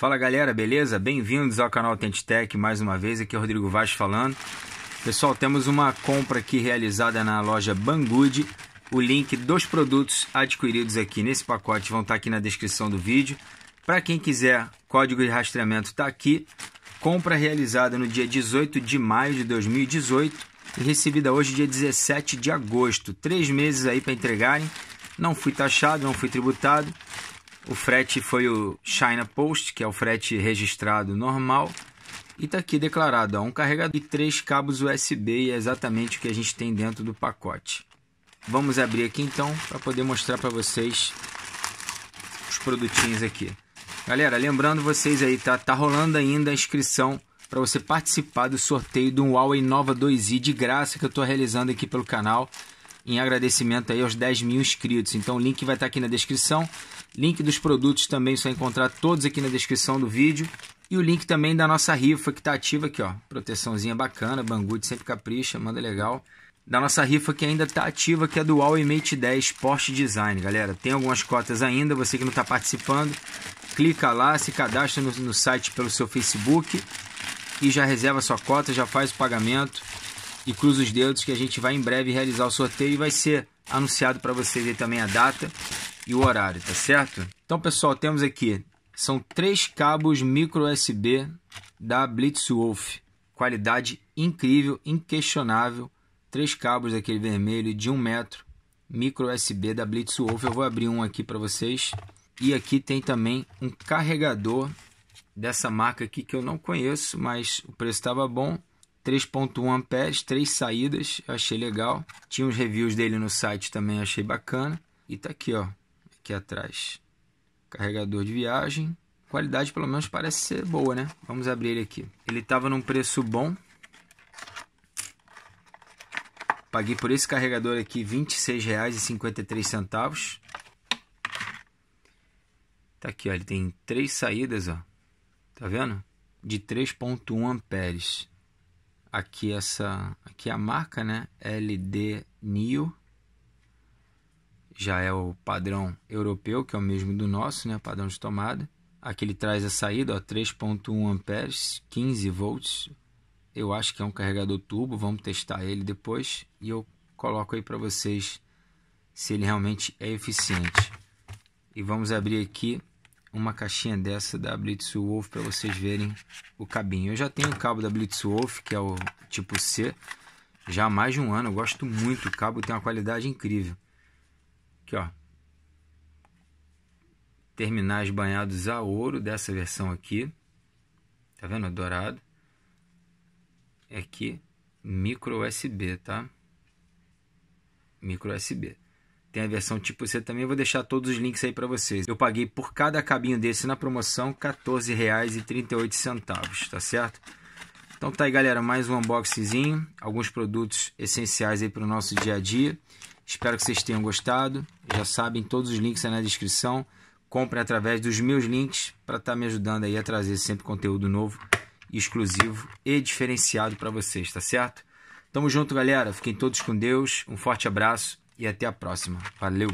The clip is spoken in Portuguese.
Fala galera, beleza? Bem-vindos ao canal Tech. mais uma vez, aqui é o Rodrigo Vaz falando. Pessoal, temos uma compra aqui realizada na loja Banggood. O link dos produtos adquiridos aqui nesse pacote vão estar aqui na descrição do vídeo. Para quem quiser, código de rastreamento está aqui. Compra realizada no dia 18 de maio de 2018 e recebida hoje, dia 17 de agosto. Três meses aí para entregarem. Não fui taxado, não fui tributado o frete foi o China Post, que é o frete registrado normal. E está aqui declarado ó, um carregador e três cabos USB e é exatamente o que a gente tem dentro do pacote. Vamos abrir aqui então para poder mostrar para vocês os produtinhos aqui. Galera, lembrando vocês aí, tá, tá rolando ainda a inscrição para você participar do sorteio do Huawei Nova 2i de graça que eu estou realizando aqui pelo canal em agradecimento aí aos 10 mil inscritos. Então o link vai estar tá aqui na descrição. Link dos produtos também você encontrar todos aqui na descrição do vídeo. E o link também da nossa rifa que está ativa aqui, ó. Proteçãozinha bacana, Banggood sempre capricha, manda legal. Da nossa rifa que ainda está ativa, que é do Huawei Mate 10 Porsche Design, galera. Tem algumas cotas ainda, você que não está participando, clica lá, se cadastra no, no site pelo seu Facebook e já reserva sua cota, já faz o pagamento e cruza os dedos que a gente vai em breve realizar o sorteio e vai ser anunciado para vocês aí também a data e o horário, tá certo? Então, pessoal, temos aqui são três cabos micro USB da Blitzwolf, qualidade incrível, inquestionável. Três cabos daquele vermelho de um metro, micro USB da Blitzwolf. Eu vou abrir um aqui para vocês. E aqui tem também um carregador dessa marca aqui que eu não conheço, mas o preço estava bom. 3.1 amperes, três saídas, achei legal. Tinha os reviews dele no site também, achei bacana. E tá aqui, ó aqui atrás. Carregador de viagem. Qualidade pelo menos parece ser boa, né? Vamos abrir ele aqui. Ele estava num preço bom. Paguei por esse carregador aqui R$ 26,53. Tá aqui, ó, ele tem três saídas, ó. Tá vendo? De 3.1 amperes. Aqui essa, aqui é a marca, né? LD Neo já é o padrão europeu, que é o mesmo do nosso, né, padrão de tomada. Aqui ele traz a saída, 3.1 amperes, 15 volts. Eu acho que é um carregador turbo, vamos testar ele depois e eu coloco aí para vocês se ele realmente é eficiente. E vamos abrir aqui uma caixinha dessa da Blitzwolf para vocês verem o cabinho. Eu já tenho o cabo da Blitzwolf, que é o tipo C, já há mais de um ano. Eu gosto muito, o cabo tem uma qualidade incrível. Aqui, ó. Terminais banhados a ouro dessa versão aqui. Tá vendo? É dourado. É aqui, micro USB, tá? Micro USB. Tem a versão tipo C também, vou deixar todos os links aí para vocês. Eu paguei por cada cabinho desse na promoção R$ 14,38, tá certo? Então tá aí, galera, mais um unboxingzinho, alguns produtos essenciais aí para o nosso dia a dia. Espero que vocês tenham gostado. Já sabem, todos os links estão na descrição. Compre através dos meus links para estar tá me ajudando aí a trazer sempre conteúdo novo, exclusivo e diferenciado para vocês, tá certo? Tamo junto, galera. Fiquem todos com Deus. Um forte abraço e até a próxima. Valeu!